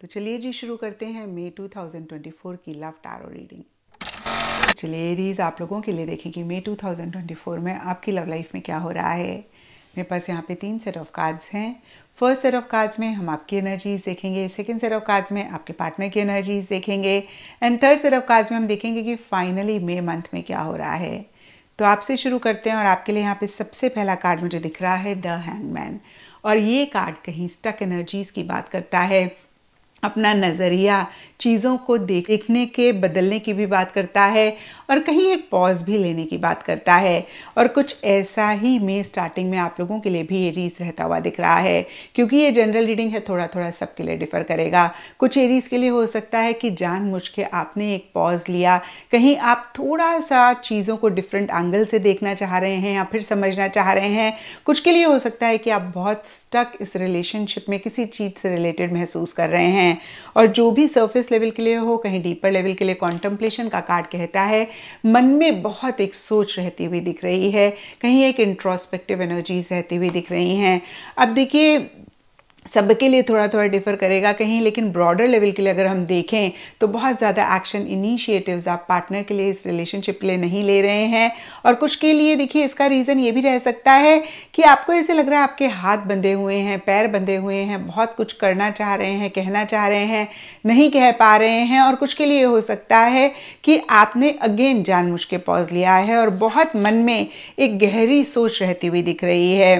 तो चलिए जी शुरू करते हैं मई 2024 की लव टैरो रीडिंग चलिए रीज आप लोगों के लिए देखें कि मई 2024 में आपकी लव लाइफ में क्या हो रहा है मेरे पास यहाँ पे तीन सेट ऑफ कार्ड्स हैं फर्स्ट सेट ऑफ कार्ड्स में हम आपकी एनर्जीज देखेंगे सेकेंड सेट ऑफ कार्ड्स में आपके पार्टनर की एनर्जीज देखेंगे and third set of cards में हम देखेंगे कि फाइनली मे मंथ में क्या हो रहा है तो आपसे शुरू करते हैं और आपके लिए यहाँ पे सबसे पहला कार्ड मुझे दिख रहा है द हैंगमैन और ये कार्ड कहीं स्टक एनर्जीज की बात करता है अपना नज़रिया चीज़ों को देख देखने के बदलने की भी बात करता है और कहीं एक पॉज भी लेने की बात करता है और कुछ ऐसा ही में स्टार्टिंग में आप लोगों के लिए भी एरीज रहता हुआ दिख रहा है क्योंकि ये जनरल रीडिंग है थोड़ा थोड़ा सबके लिए डिफ़र करेगा कुछ एरीज के लिए हो सकता है कि जान मुझ के आपने एक पॉज लिया कहीं आप थोड़ा सा चीज़ों को डिफरेंट एंगल से देखना चाह रहे हैं या फिर समझना चाह रहे हैं कुछ के लिए हो सकता है कि आप बहुत स्टक इस रिलेशनशिप में किसी चीज़ से रिलेटेड महसूस कर रहे हैं हैं और जो भी सरफेस लेवल के लिए हो कहीं डीपर लेवल के लिए कॉन्टम्पलेशन का कार्ड कहता है मन में बहुत एक सोच रहती हुई दिख रही है कहीं एक इंट्रोस्पेक्टिव एनर्जीज रहती हुई दिख रही हैं अब देखिए सबके लिए थोड़ा थोड़ा डिफर करेगा कहीं लेकिन ब्रॉडर लेवल के लिए अगर हम देखें तो बहुत ज़्यादा एक्शन इनिशिएटिव्स आप पार्टनर के लिए इस रिलेशनशिप के लिए नहीं ले रहे हैं और कुछ के लिए देखिए इसका रीज़न ये भी रह सकता है कि आपको ऐसे लग रहा है आपके हाथ बंधे हुए हैं पैर बंधे हुए हैं बहुत कुछ करना चाह रहे हैं कहना चाह रहे हैं नहीं कह पा रहे हैं और कुछ के लिए हो सकता है कि आपने अगेन जान के पॉज लिया है और बहुत मन में एक गहरी सोच रहती हुई दिख रही है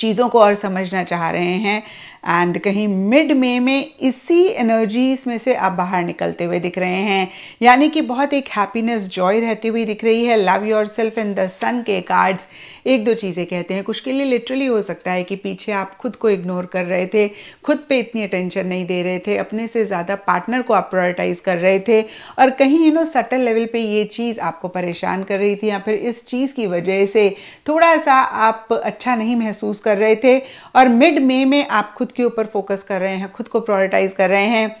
चीज़ों को और समझना चाह रहे हैं एंड कहीं मिड मे में इसी एनर्जीज में से आप बाहर निकलते हुए दिख रहे हैं यानी कि बहुत एक हैप्पीनेस जॉय रहती हुई दिख रही है love yourself in the sun के कार्ड्स एक दो चीज़ें कहते हैं कुछ के लिए लिटरली हो सकता है कि पीछे आप खुद को इग्नोर कर रहे थे खुद पे इतनी अटेंशन नहीं दे रहे थे अपने से ज़्यादा पार्टनर को आप प्रायोरिटाइज कर रहे थे और कहीं यू नो सटल लेवल पे ये चीज़ आपको परेशान कर रही थी या फिर इस चीज़ की वजह से थोड़ा सा आप अच्छा नहीं महसूस कर रहे थे और मिड मे में आप खुद खुद के ऊपर फोकस कर रहे हैं खुद को प्रायोरिटाइज कर रहे हैं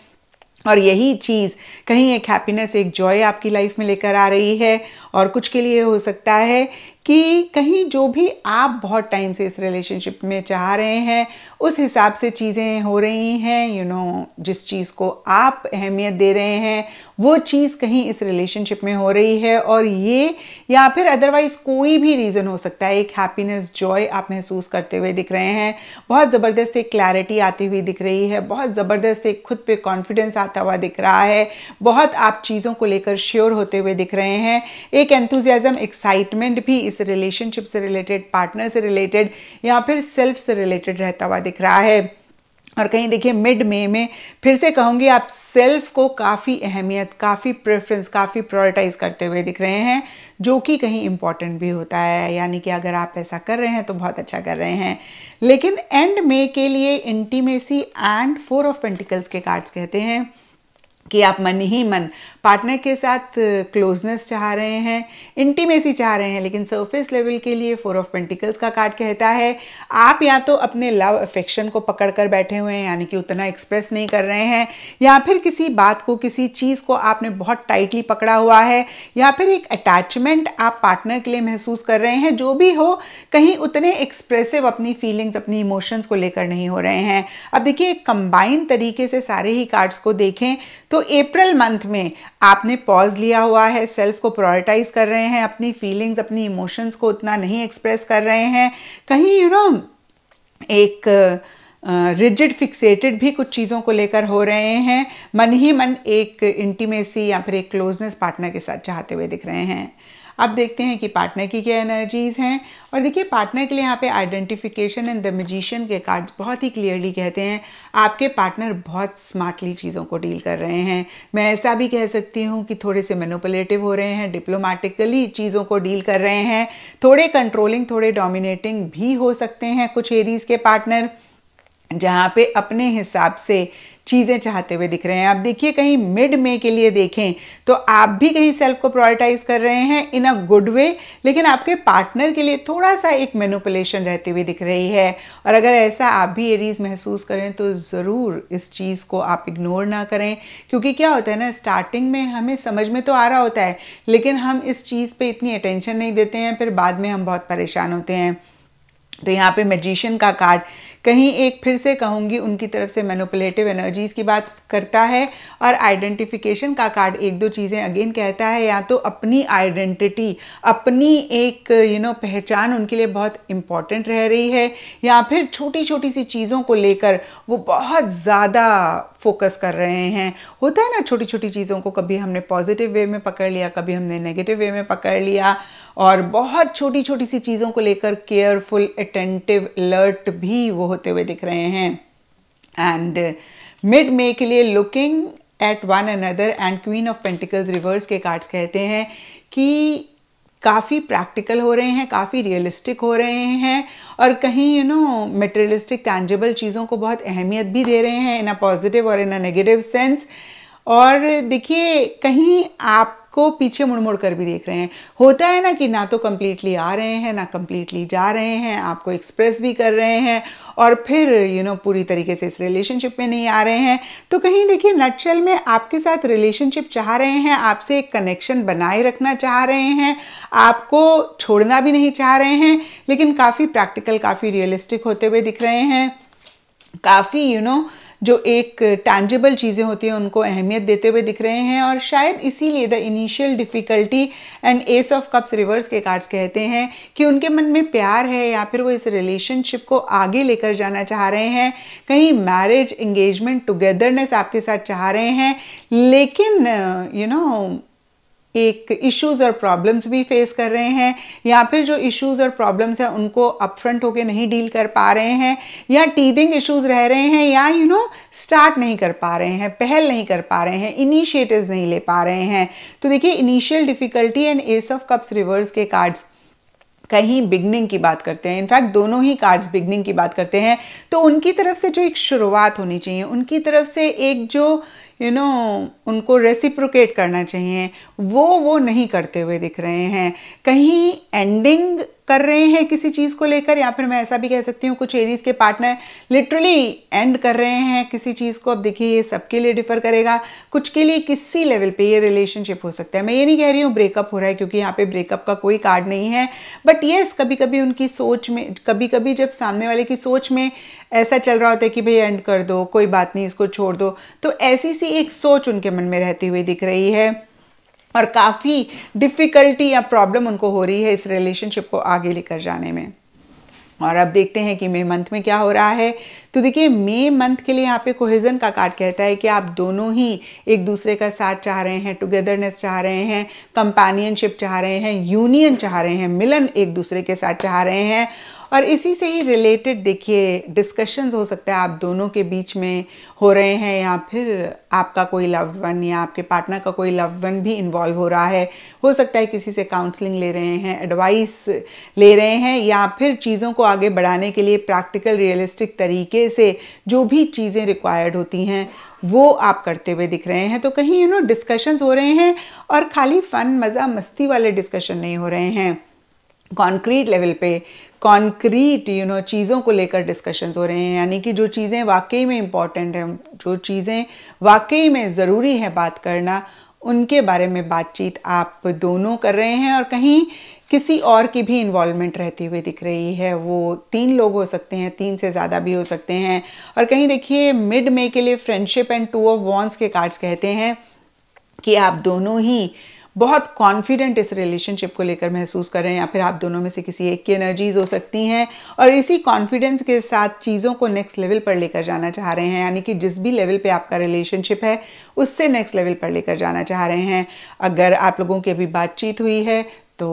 और यही चीज़ कहीं एक हैप्पीनेस एक जॉय आपकी लाइफ में लेकर आ रही है और कुछ के लिए हो सकता है कि कहीं जो भी आप बहुत टाइम से इस रिलेशनशिप में चाह रहे हैं उस हिसाब से चीज़ें हो रही हैं यू नो जिस चीज़ को आप अहमियत दे रहे हैं वो चीज़ कहीं इस रिलेशनशिप में हो रही है और ये या फिर अदरवाइज़ कोई भी रीज़न हो सकता है एक हैप्पीनेस जॉय आप महसूस करते हुए दिख रहे हैं बहुत ज़बरदस्त एक क्लैरिटी आती हुई दिख रही है बहुत ज़बरदस्त एक खुद पे कॉन्फिडेंस आता हुआ दिख रहा है बहुत आप चीज़ों को लेकर श्योर होते हुए दिख रहे हैं एक एंथुजियाज़म एक्साइटमेंट भी इस रिलेशनशिप से रिलेटेड पार्टनर से रिलेटेड या फिर सेल्फ से रिलेटेड रहता हुआ दिख दिख रहा है और कहीं देखिए मिड मे में फिर से कहूंगी आप सेल्फ को काफ़ी अहमियत काफ़ी प्रेफरेंस काफ़ी प्रायोरिटाइज करते हुए दिख रहे हैं जो कि कहीं इंपॉर्टेंट भी होता है यानी कि अगर आप ऐसा कर रहे हैं तो बहुत अच्छा कर रहे हैं लेकिन एंड मे के लिए intimacy and four of pentacles के कार्ड्स कहते हैं कि आप मन ही मन पार्टनर के साथ क्लोजनेस चाह रहे हैं इंटीमेसी चाह रहे हैं लेकिन सरफेस लेवल के लिए फोर ऑफ पेंटिकल्स का कार्ड कहता है आप या तो अपने लव अफेक्शन को पकड़ कर बैठे हुए हैं यानी कि उतना एक्सप्रेस नहीं कर रहे हैं या फिर किसी बात को किसी चीज़ को आपने बहुत टाइटली पकड़ा हुआ है या फिर एक अटैचमेंट आप पार्टनर के लिए महसूस कर रहे हैं जो भी हो कहीं उतने एक्सप्रेसिव अपनी फीलिंग्स अपनी इमोशंस को लेकर नहीं हो रहे हैं अब देखिए कंबाइन तरीके से सारे ही कार्ड्स को देखें तो अप्रैल मंथ में आपने पॉज लिया हुआ है सेल्फ को प्रायोरिटाइज कर रहे हैं अपनी फीलिंग्स अपनी इमोशंस को उतना नहीं एक्सप्रेस कर रहे हैं कहीं यू you नो know, एक रिजिड uh, फिक्सेटेड भी कुछ चीज़ों को लेकर हो रहे हैं मन ही मन एक इंटीमेसी या फिर एक क्लोजनेस पार्टनर के साथ चाहते हुए दिख रहे हैं अब देखते हैं कि पार्टनर की क्या एनर्जीज हैं और देखिए पार्टनर के लिए यहाँ पे आइडेंटिफिकेशन एंड द मजिशियन के कार्ड बहुत ही क्लियरली कहते हैं आपके पार्टनर बहुत स्मार्टली चीज़ों को डील कर रहे हैं मैं ऐसा भी कह सकती हूँ कि थोड़े से मेनोपलेटिव हो रहे हैं डिप्लोमेटिकली चीज़ों को डील कर रहे हैं थोड़े कंट्रोलिंग थोड़े डोमिनेटिंग भी हो सकते हैं कुछ एरीज के पार्टनर जहाँ पे अपने हिसाब से चीज़ें चाहते हुए दिख रहे हैं आप देखिए कहीं मिड मे के लिए देखें तो आप भी कहीं सेल्फ को प्रायोरिटाइज कर रहे हैं इन अ गुड वे लेकिन आपके पार्टनर के लिए थोड़ा सा एक मेनुपुलेशन रहते हुए दिख रही है और अगर ऐसा आप भी एरीज महसूस करें तो ज़रूर इस चीज़ को आप इग्नोर ना करें क्योंकि क्या होता है ना स्टार्टिंग में हमें समझ में तो आ रहा होता है लेकिन हम इस चीज़ पर इतनी अटेंशन नहीं देते हैं फिर बाद में हम बहुत परेशान होते हैं तो यहाँ पे मैजिशियन का कार्ड कहीं एक फिर से कहूँगी उनकी तरफ से मैनोपलेटिव एनर्जीज़ की बात करता है और आइडेंटिफिकेशन का कार्ड एक दो चीज़ें अगेन कहता है या तो अपनी आइडेंटिटी अपनी एक यू you नो know, पहचान उनके लिए बहुत इम्पॉर्टेंट रह रही है या फिर छोटी छोटी सी चीज़ों को लेकर वो बहुत ज़्यादा फोकस कर रहे हैं होता है ना छोटी छोटी चीज़ों को कभी हमने पॉजिटिव वे में पकड़ लिया कभी हमने नेगेटिव वे में पकड़ लिया और बहुत छोटी छोटी सी चीज़ों को लेकर केयरफुल अटेंटिव अलर्ट भी वो होते हुए दिख रहे हैं एंड मिड मे के लिए looking at one another and queen of pentacles reverse के कार्ड्स कहते हैं कि काफ़ी प्रैक्टिकल हो रहे हैं काफ़ी रियलिस्टिक हो रहे हैं और कहीं यू नो मेटेरियलिस्टिक टैंजेबल चीज़ों को बहुत अहमियत भी दे रहे हैं इन अ पॉजिटिव और इन अ नेगेटिव सेंस और देखिए कहीं आप को पीछे मुड़ मुड़ कर भी देख रहे हैं होता है ना कि ना तो कम्प्लीटली आ रहे हैं ना कम्प्लीटली जा रहे हैं आपको एक्सप्रेस भी कर रहे हैं और फिर यू you नो know, पूरी तरीके से इस रिलेशनशिप में नहीं आ रहे हैं तो कहीं देखिए नटशल में आपके साथ रिलेशनशिप चाह रहे हैं आपसे एक कनेक्शन बनाए रखना चाह रहे हैं आपको छोड़ना भी नहीं चाह रहे हैं लेकिन काफ़ी प्रैक्टिकल काफ़ी रियलिस्टिक होते हुए दिख रहे हैं काफ़ी यू you नो know, जो एक टैंजेबल चीज़ें होती हैं उनको अहमियत देते हुए दिख रहे हैं और शायद इसीलिए the initial difficulty and ace of cups reverse के कार्ड्स कहते हैं कि उनके मन में प्यार है या फिर वो इस रिलेशनशिप को आगे लेकर जाना चाह रहे हैं कहीं मैरिज इंगेजमेंट टुगेदरनेस आपके साथ चाह रहे हैं लेकिन यू नो know, एक इश्यूज़ और प्रॉब्लम्स भी फेस कर रहे हैं या फिर जो इश्यूज़ और प्रॉब्लम्स हैं उनको अपफ्रंट होकर नहीं डील कर पा रहे हैं या टीदिंग इश्यूज़ रह रहे हैं या यू नो स्टार्ट नहीं कर पा रहे हैं पहल नहीं कर पा रहे हैं इनिशिएटिव्स नहीं ले पा रहे हैं तो देखिए initial difficulty and ace of cups reverse के कार्ड्स कहीं बिगनिंग की बात करते हैं इनफैक्ट दोनों ही कार्ड्स बिगनिंग की बात करते हैं तो उनकी तरफ से जो एक शुरुआत होनी चाहिए उनकी तरफ से एक जो यू नो उनको रेसिप्रोकेट करना चाहिए वो वो नहीं करते हुए दिख रहे हैं कहीं एंडिंग कर रहे हैं किसी चीज़ को लेकर या फिर मैं ऐसा भी कह सकती हूँ कुछ एरीज के पार्टनर लिटरली एंड कर रहे हैं किसी चीज़ को अब देखिए ये सबके लिए डिफर करेगा कुछ के लिए किसी लेवल पे ये रिलेशनशिप हो सकता है मैं ये नहीं कह रही हूँ ब्रेकअप हो रहा है क्योंकि यहाँ पे ब्रेकअप का कोई कार्ड नहीं है बट येस कभी कभी उनकी सोच में कभी कभी जब सामने वाले की सोच में ऐसा चल रहा होता है कि भाई एंड कर दो कोई बात नहीं इसको छोड़ दो तो ऐसी सी एक सोच उनके मन में रहती हुई दिख रही है और काफ़ी डिफ़िकल्टी या प्रॉब्लम उनको हो रही है इस रिलेशनशिप को आगे लेकर जाने में और अब देखते हैं कि मे मंथ में क्या हो रहा है तो देखिए मे मंथ के लिए यहाँ पे कोहिजन का कार्ड कहता है कि आप दोनों ही एक दूसरे का साथ चाह रहे हैं टुगेदरनेस चाह रहे हैं कंपेनियनशिप चाह रहे हैं यूनियन चाह रहे हैं मिलन एक दूसरे के साथ चाह रहे हैं और इसी से ही रिलेटेड देखिए डिस्कशंस हो सकता है आप दोनों के बीच में हो रहे हैं या फिर आपका कोई लव वन या आपके पार्टनर का कोई लव वन भी इन्वॉल्व हो रहा है हो सकता है किसी से काउंसलिंग ले रहे हैं एडवाइस ले रहे हैं या फिर चीज़ों को आगे बढ़ाने के लिए प्रैक्टिकल रियलिस्टिक तरीके से जो भी चीज़ें रिक्वायर्ड होती हैं वो आप करते हुए दिख रहे हैं तो कहीं यू नो डिस्कशंस हो रहे हैं और खाली फ़न मज़ा मस्ती वाले डिस्कशन नहीं हो रहे हैं कॉन्क्रीट लेवल पे कॉन्क्रीट यू नो चीज़ों को लेकर डिस्कशंस हो रहे हैं यानी कि जो चीज़ें वाकई में इम्पॉर्टेंट हैं जो चीज़ें वाकई में ज़रूरी है बात करना उनके बारे में बातचीत आप दोनों कर रहे हैं और कहीं किसी और की भी इन्वॉल्वमेंट रहती हुई दिख रही है वो तीन लोग हो सकते हैं तीन से ज़्यादा भी हो सकते हैं और कहीं देखिए मिड मे के लिए friendship and two of wands के कार्ड्स कहते हैं कि आप दोनों ही बहुत कॉन्फिडेंट इस रिलेशनशिप को लेकर महसूस कर रहे हैं या फिर आप दोनों में से किसी एक की एनर्जीज हो सकती हैं और इसी कॉन्फिडेंस के साथ चीज़ों को नेक्स्ट लेवल पर लेकर जाना चाह रहे हैं यानी कि जिस भी लेवल पे आपका रिलेशनशिप है उससे नेक्स्ट लेवल पर लेकर जाना चाह रहे हैं अगर आप लोगों की अभी बातचीत हुई है तो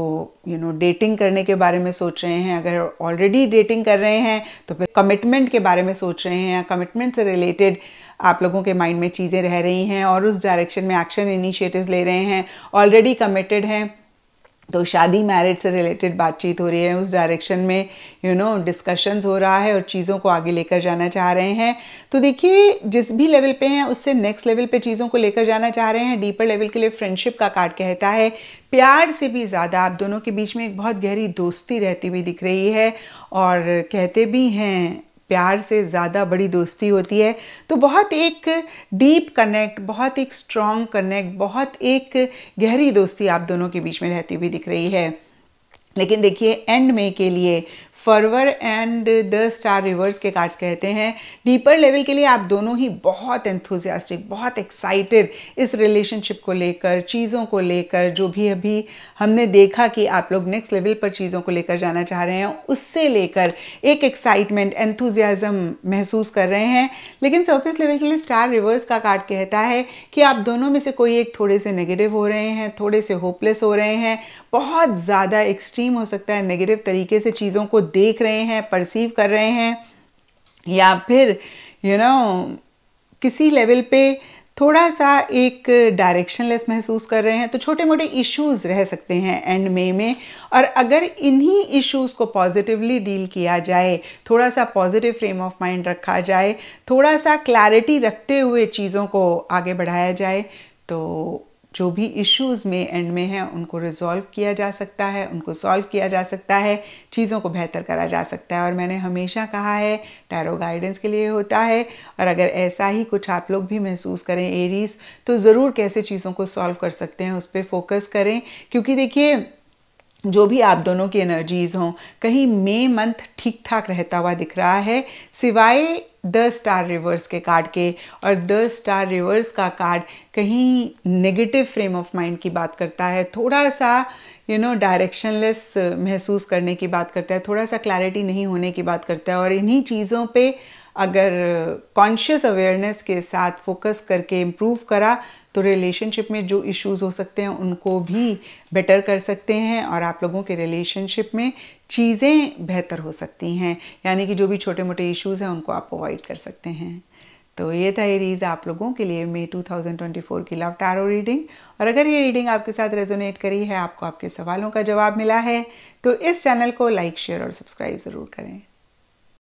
यू नो डेटिंग करने के बारे में सोच रहे हैं अगर ऑलरेडी डेटिंग कर रहे हैं तो फिर कमिटमेंट के बारे में सोच रहे हैं या कमिटमेंट से रिलेटेड आप लोगों के माइंड में चीज़ें रह रही हैं और उस डायरेक्शन में एक्शन इनिशिएटिव्स ले रहे हैं ऑलरेडी कमिटेड हैं तो शादी मैरिज से रिलेटेड बातचीत हो रही है उस डायरेक्शन में यू नो डिस्कशंस हो रहा है और चीज़ों को आगे लेकर जाना चाह रहे हैं तो देखिए जिस भी लेवल पे हैं उससे नेक्स्ट लेवल पे चीज़ों को लेकर जाना चाह रहे हैं डीपर लेवल के लिए फ्रेंडशिप का कार्ड कहता है प्यार से भी ज़्यादा आप दोनों के बीच में एक बहुत गहरी दोस्ती रहती हुई दिख रही है और कहते भी हैं प्यार से ज़्यादा बड़ी दोस्ती होती है तो बहुत एक डीप कनेक्ट बहुत एक स्ट्रॉन्ग कनेक्ट बहुत एक गहरी दोस्ती आप दोनों के बीच में रहती हुई दिख रही है लेकिन देखिए एंड में के लिए fervour and the star reverse के कार्ड्स कहते हैं डीपर लेवल के लिए आप दोनों ही बहुत एंथुजियास्टिक बहुत एक्साइटेड इस रिलेशनशिप को लेकर चीज़ों को लेकर जो भी अभी हमने देखा कि आप लोग नेक्स्ट लेवल पर चीज़ों को लेकर जाना चाह रहे हैं उससे लेकर एक एक्साइटमेंट एंथुजियाज़म महसूस कर रहे हैं लेकिन सर्फेस लेवल के लिए स्टार रिवर्स का कार्ड कहता है कि आप दोनों में से कोई एक थोड़े से नेगेटिव हो रहे हैं थोड़े से होपलेस हो रहे हैं बहुत ज़्यादा एक्सट्रीम हो सकता है नेगेटिव तरीके से चीज़ों को देख रहे हैं परसीव कर रहे हैं या फिर यू you नो know, किसी लेवल पे थोड़ा सा एक डायरेक्शनलेस महसूस कर रहे हैं तो छोटे मोटे इश्यूज रह सकते हैं एंड मे में और अगर इन्हीं इश्यूज को पॉजिटिवली डील किया जाए थोड़ा सा पॉजिटिव फ्रेम ऑफ माइंड रखा जाए थोड़ा सा क्लैरिटी रखते हुए चीज़ों को आगे बढ़ाया जाए तो जो भी इश्यूज में एंड में हैं उनको रिजॉल्व किया जा सकता है उनको सॉल्व किया जा सकता है चीज़ों को बेहतर करा जा सकता है और मैंने हमेशा कहा है टैरो गाइडेंस के लिए होता है और अगर ऐसा ही कुछ आप लोग भी महसूस करें एरीज तो ज़रूर कैसे चीज़ों को सॉल्व कर सकते हैं उस पर फोकस करें क्योंकि देखिए जो भी आप दोनों की एनर्जीज हों कहीं मे मंथ ठीक ठाक रहता हुआ दिख रहा है सिवाय द स्टार रिवर्स के कार्ड के और द स्टार रिवर्स का कार्ड कहीं नेगेटिव फ्रेम ऑफ माइंड की बात करता है थोड़ा सा यू नो डायरेक्शनलेस महसूस करने की बात करता है थोड़ा सा क्लैरिटी नहीं होने की बात करता है और इन्हीं चीज़ों पर अगर कॉन्शियस अवेयरनेस के साथ फोकस करके इम्प्रूव करा तो रिलेशनशिप में जो इश्यूज हो सकते हैं उनको भी बेटर कर सकते हैं और आप लोगों के रिलेशनशिप में चीज़ें बेहतर हो सकती हैं यानी कि जो भी छोटे मोटे इश्यूज़ हैं उनको आप अवॉइड कर सकते हैं तो ये था ये रीज़ आप लोगों के लिए मे 2024 की लव टारो रीडिंग और अगर ये रीडिंग आपके साथ रेजोनेट करी है आपको आपके सवालों का जवाब मिला है तो इस चैनल को लाइक शेयर और सब्सक्राइब ज़रूर करें